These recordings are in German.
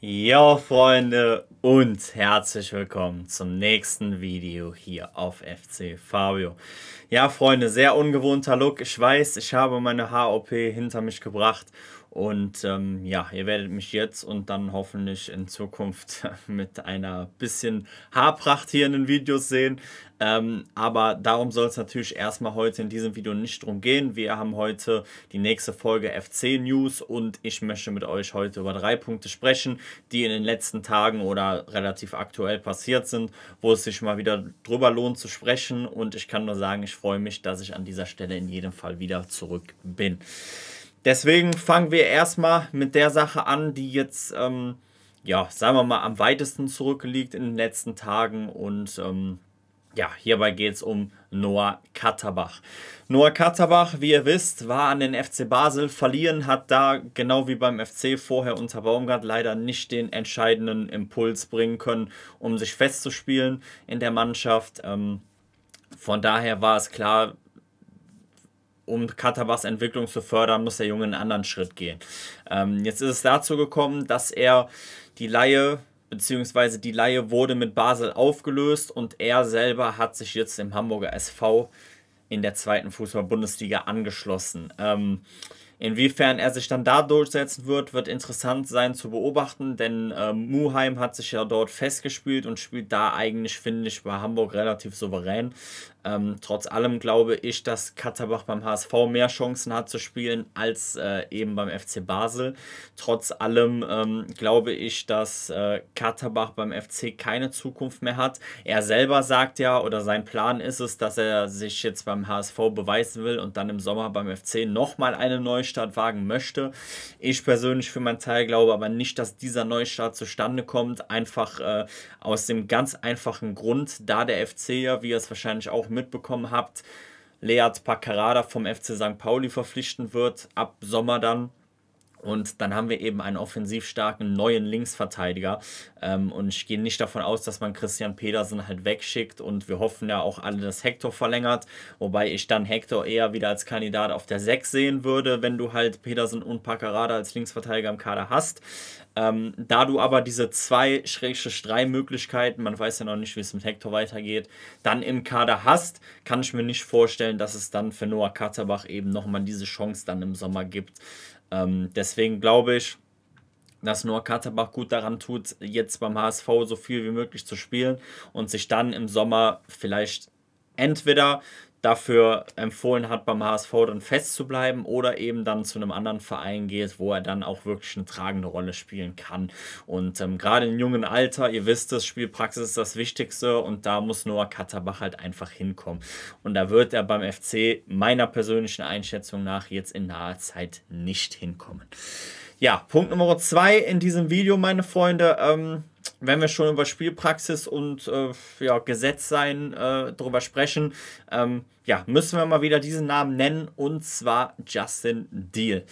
Ja, Freunde und herzlich willkommen zum nächsten Video hier auf FC Fabio. Ja Freunde, sehr ungewohnter Look. Ich weiß, ich habe meine HOP hinter mich gebracht und ähm, ja, ihr werdet mich jetzt und dann hoffentlich in Zukunft mit einer bisschen Haarpracht hier in den Videos sehen. Ähm, aber darum soll es natürlich erstmal heute in diesem Video nicht drum gehen. Wir haben heute die nächste Folge FC News und ich möchte mit euch heute über drei Punkte sprechen, die in den letzten Tagen oder relativ aktuell passiert sind, wo es sich mal wieder drüber lohnt zu sprechen. Und ich kann nur sagen, ich freue mich, dass ich an dieser Stelle in jedem Fall wieder zurück bin. Deswegen fangen wir erstmal mit der Sache an, die jetzt, ähm, ja, sagen wir mal, am weitesten zurückliegt in den letzten Tagen. Und ähm, ja, hierbei geht es um Noah Katterbach. Noah Katterbach, wie ihr wisst, war an den FC Basel verliehen, hat da genau wie beim FC vorher unter Baumgart leider nicht den entscheidenden Impuls bringen können, um sich festzuspielen in der Mannschaft. Ähm, von daher war es klar, um Katabas Entwicklung zu fördern, muss der Junge einen anderen Schritt gehen. Ähm, jetzt ist es dazu gekommen, dass er die Laie beziehungsweise die Laie wurde mit Basel aufgelöst und er selber hat sich jetzt im Hamburger SV in der zweiten Fußball-Bundesliga angeschlossen. Ähm, inwiefern er sich dann da durchsetzen wird, wird interessant sein zu beobachten, denn äh, Muheim hat sich ja dort festgespielt und spielt da eigentlich, finde ich, bei Hamburg relativ souverän. Ähm, trotz allem glaube ich, dass Katterbach beim HSV mehr Chancen hat zu spielen als äh, eben beim FC Basel. Trotz allem ähm, glaube ich, dass äh, Katterbach beim FC keine Zukunft mehr hat. Er selber sagt ja oder sein Plan ist es, dass er sich jetzt beim HSV beweisen will und dann im Sommer beim FC nochmal einen Neustart wagen möchte. Ich persönlich für meinen Teil glaube aber nicht, dass dieser Neustart zustande kommt. Einfach äh, aus dem ganz einfachen Grund, da der FC ja, wie er es wahrscheinlich auch auch mitbekommen habt, Leat Paccarada vom FC St. Pauli verpflichten wird, ab Sommer dann. Und dann haben wir eben einen offensiv starken neuen Linksverteidiger. Ähm, und ich gehe nicht davon aus, dass man Christian Pedersen halt wegschickt. Und wir hoffen ja auch alle, dass Hector verlängert. Wobei ich dann Hector eher wieder als Kandidat auf der 6 sehen würde, wenn du halt Pedersen und Paccarada als Linksverteidiger im Kader hast. Ähm, da du aber diese zwei schrägstrich drei Möglichkeiten, man weiß ja noch nicht, wie es mit Hector weitergeht, dann im Kader hast, kann ich mir nicht vorstellen, dass es dann für Noah Katterbach eben nochmal diese Chance dann im Sommer gibt. Ähm, deswegen glaube ich, dass Noah Katterbach gut daran tut, jetzt beim HSV so viel wie möglich zu spielen und sich dann im Sommer vielleicht entweder dafür empfohlen hat, beim HSV dann festzubleiben oder eben dann zu einem anderen Verein geht, wo er dann auch wirklich eine tragende Rolle spielen kann. Und ähm, gerade im jungen Alter, ihr wisst es, Spielpraxis ist das Wichtigste und da muss Noah Katterbach halt einfach hinkommen. Und da wird er beim FC meiner persönlichen Einschätzung nach jetzt in naher Zeit nicht hinkommen. Ja, Punkt Nummer zwei in diesem Video, meine Freunde. Ähm, wenn wir schon über Spielpraxis und äh, ja, Gesetzsein äh, drüber sprechen, ähm, ja, müssen wir mal wieder diesen Namen nennen und zwar Justin Deal.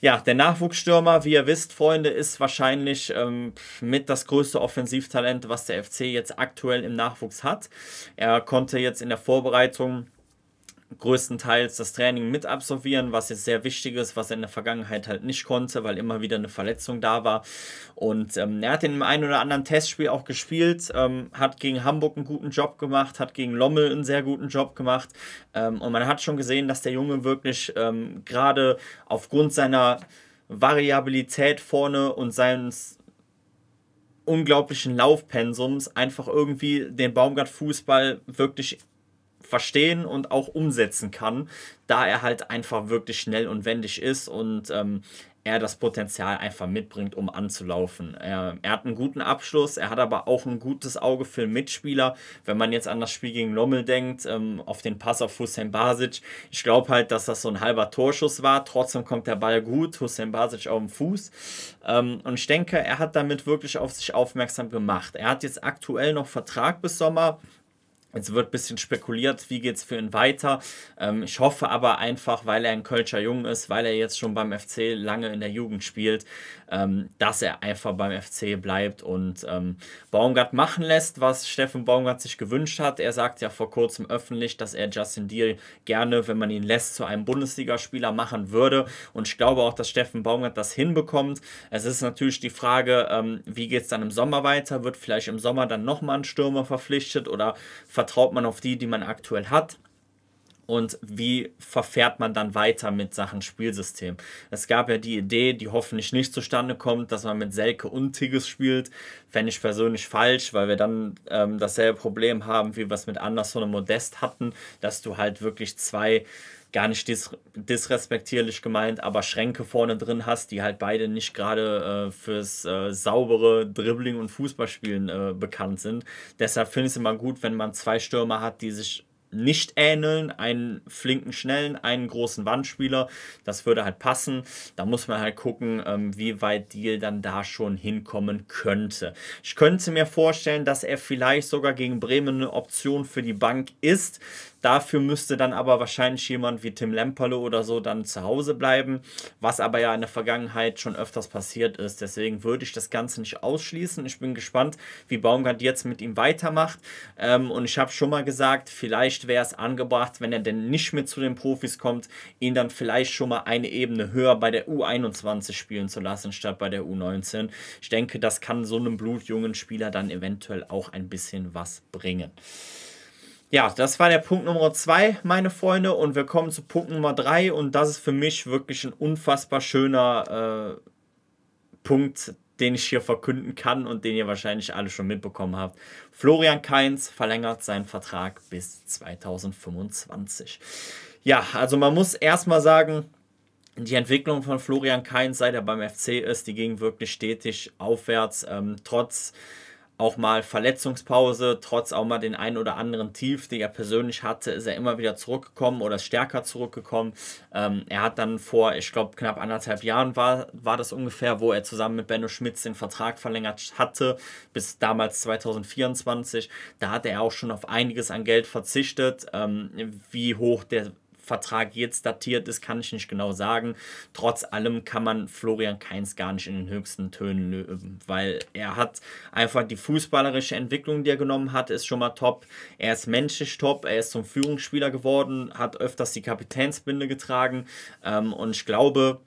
Ja, der Nachwuchsstürmer, wie ihr wisst, Freunde, ist wahrscheinlich ähm, mit das größte Offensivtalent, was der FC jetzt aktuell im Nachwuchs hat. Er konnte jetzt in der Vorbereitung größtenteils das Training mit absolvieren, was jetzt sehr wichtig ist, was er in der Vergangenheit halt nicht konnte, weil immer wieder eine Verletzung da war. Und ähm, er hat in dem einen oder anderen Testspiel auch gespielt, ähm, hat gegen Hamburg einen guten Job gemacht, hat gegen Lommel einen sehr guten Job gemacht. Ähm, und man hat schon gesehen, dass der Junge wirklich ähm, gerade aufgrund seiner Variabilität vorne und seines unglaublichen Laufpensums einfach irgendwie den Baumgart-Fußball wirklich verstehen und auch umsetzen kann, da er halt einfach wirklich schnell und wendig ist und ähm, er das Potenzial einfach mitbringt, um anzulaufen. Er, er, hat einen guten Abschluss, er hat aber auch ein gutes Auge für einen Mitspieler. Wenn man jetzt an das Spiel gegen Lommel denkt, ähm, auf den Pass auf Hussein Basic, ich glaube halt, dass das so ein halber Torschuss war. Trotzdem kommt der Ball gut, Hussein Basic auf dem Fuß. Ähm, und ich denke, er hat damit wirklich auf sich aufmerksam gemacht. Er hat jetzt aktuell noch Vertrag bis Sommer Jetzt wird ein bisschen spekuliert, wie geht es für ihn weiter. Ähm, ich hoffe aber einfach, weil er ein Kölscher Jung ist, weil er jetzt schon beim FC lange in der Jugend spielt, ähm, dass er einfach beim FC bleibt und ähm, Baumgart machen lässt, was Steffen Baumgart sich gewünscht hat. Er sagt ja vor kurzem öffentlich, dass er Justin Deal gerne, wenn man ihn lässt, zu einem Bundesligaspieler machen würde. Und ich glaube auch, dass Steffen Baumgart das hinbekommt. Es ist natürlich die Frage, ähm, wie geht es dann im Sommer weiter? Wird vielleicht im Sommer dann nochmal ein Stürmer verpflichtet oder verpflichtet? vertraut man auf die, die man aktuell hat und wie verfährt man dann weiter mit Sachen Spielsystem. Es gab ja die Idee, die hoffentlich nicht zustande kommt, dass man mit Selke und Tigges spielt. Fände ich persönlich falsch, weil wir dann ähm, dasselbe Problem haben, wie wir es mit Anderson und Modest hatten, dass du halt wirklich zwei gar nicht dis disrespektierlich gemeint, aber Schränke vorne drin hast, die halt beide nicht gerade äh, fürs äh, saubere Dribbling und Fußballspielen äh, bekannt sind. Deshalb finde ich es immer gut, wenn man zwei Stürmer hat, die sich nicht ähneln, einen flinken Schnellen, einen großen Wandspieler, das würde halt passen. Da muss man halt gucken, ähm, wie weit Deal dann da schon hinkommen könnte. Ich könnte mir vorstellen, dass er vielleicht sogar gegen Bremen eine Option für die Bank ist Dafür müsste dann aber wahrscheinlich jemand wie Tim Lemperle oder so dann zu Hause bleiben, was aber ja in der Vergangenheit schon öfters passiert ist. Deswegen würde ich das Ganze nicht ausschließen. Ich bin gespannt, wie Baumgart jetzt mit ihm weitermacht. Ähm, und ich habe schon mal gesagt, vielleicht wäre es angebracht, wenn er denn nicht mehr zu den Profis kommt, ihn dann vielleicht schon mal eine Ebene höher bei der U21 spielen zu lassen, statt bei der U19. Ich denke, das kann so einem blutjungen Spieler dann eventuell auch ein bisschen was bringen ja, das war der Punkt Nummer zwei, meine Freunde. Und wir kommen zu Punkt Nummer drei. Und das ist für mich wirklich ein unfassbar schöner äh, Punkt, den ich hier verkünden kann und den ihr wahrscheinlich alle schon mitbekommen habt. Florian Kainz verlängert seinen Vertrag bis 2025. Ja, also man muss erstmal sagen, die Entwicklung von Florian Kainz, seit er beim FC ist, die ging wirklich stetig aufwärts. Ähm, trotz auch mal Verletzungspause, trotz auch mal den einen oder anderen Tief, den er persönlich hatte, ist er immer wieder zurückgekommen oder stärker zurückgekommen. Ähm, er hat dann vor, ich glaube, knapp anderthalb Jahren war, war das ungefähr, wo er zusammen mit Benno Schmitz den Vertrag verlängert hatte, bis damals 2024. Da hatte er auch schon auf einiges an Geld verzichtet. Ähm, wie hoch der Vertrag jetzt datiert ist, kann ich nicht genau sagen. Trotz allem kann man Florian Kainz gar nicht in den höchsten Tönen löben, weil er hat einfach die fußballerische Entwicklung, die er genommen hat, ist schon mal top. Er ist menschlich top, er ist zum Führungsspieler geworden, hat öfters die Kapitänsbinde getragen ähm, und ich glaube,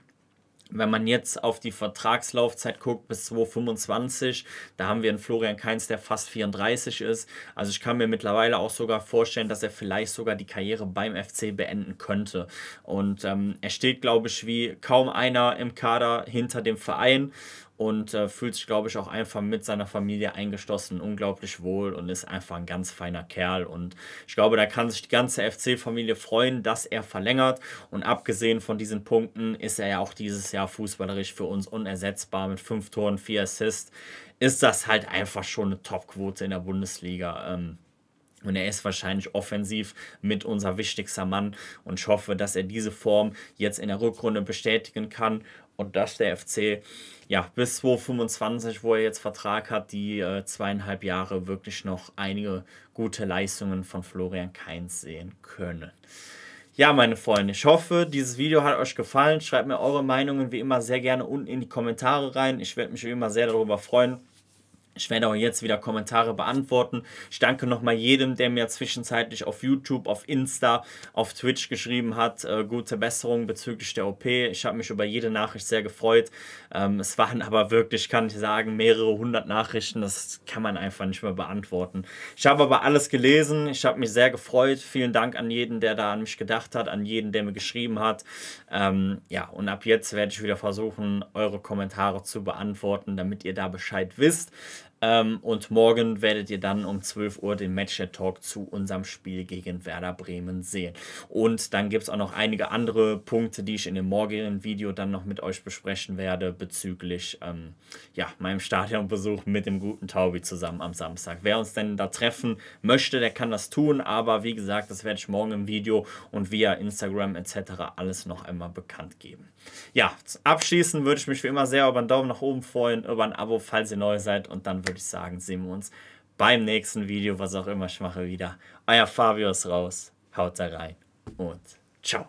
wenn man jetzt auf die Vertragslaufzeit guckt bis 2025, da haben wir einen Florian Keins, der fast 34 ist. Also ich kann mir mittlerweile auch sogar vorstellen, dass er vielleicht sogar die Karriere beim FC beenden könnte. Und ähm, er steht, glaube ich, wie kaum einer im Kader hinter dem Verein und äh, fühlt sich, glaube ich, auch einfach mit seiner Familie eingeschlossen, unglaublich wohl und ist einfach ein ganz feiner Kerl. Und ich glaube, da kann sich die ganze FC-Familie freuen, dass er verlängert. Und abgesehen von diesen Punkten ist er ja auch dieses Jahr fußballerisch für uns unersetzbar mit fünf Toren, vier Assists. Ist das halt einfach schon eine Top-Quote in der Bundesliga. Ähm, und er ist wahrscheinlich offensiv mit unser wichtigster Mann. Und ich hoffe, dass er diese Form jetzt in der Rückrunde bestätigen kann und dass der FC ja bis 2025, wo er jetzt Vertrag hat, die äh, zweieinhalb Jahre wirklich noch einige gute Leistungen von Florian Kainz sehen können. Ja, meine Freunde, ich hoffe, dieses Video hat euch gefallen. Schreibt mir eure Meinungen wie immer sehr gerne unten in die Kommentare rein. Ich werde mich wie immer sehr darüber freuen. Ich werde auch jetzt wieder Kommentare beantworten. Ich danke nochmal jedem, der mir zwischenzeitlich auf YouTube, auf Insta, auf Twitch geschrieben hat. Äh, gute Besserung bezüglich der OP. Ich habe mich über jede Nachricht sehr gefreut. Ähm, es waren aber wirklich, kann ich sagen, mehrere hundert Nachrichten. Das kann man einfach nicht mehr beantworten. Ich habe aber alles gelesen. Ich habe mich sehr gefreut. Vielen Dank an jeden, der da an mich gedacht hat, an jeden, der mir geschrieben hat. Ähm, ja, und ab jetzt werde ich wieder versuchen, eure Kommentare zu beantworten, damit ihr da Bescheid wisst. Ähm, und morgen werdet ihr dann um 12 Uhr den Matchday-Talk zu unserem Spiel gegen Werder Bremen sehen. Und dann gibt es auch noch einige andere Punkte, die ich in dem morgigen Video dann noch mit euch besprechen werde bezüglich ähm, ja, meinem Stadionbesuch mit dem guten Taubi zusammen am Samstag. Wer uns denn da treffen möchte, der kann das tun. Aber wie gesagt, das werde ich morgen im Video und via Instagram etc. alles noch einmal bekannt geben ja, abschließend würde ich mich wie immer sehr über einen Daumen nach oben freuen, über ein Abo, falls ihr neu seid. Und dann würde ich sagen, sehen wir uns beim nächsten Video, was auch immer ich mache, wieder. Euer Fabio ist raus, haut da rein und ciao.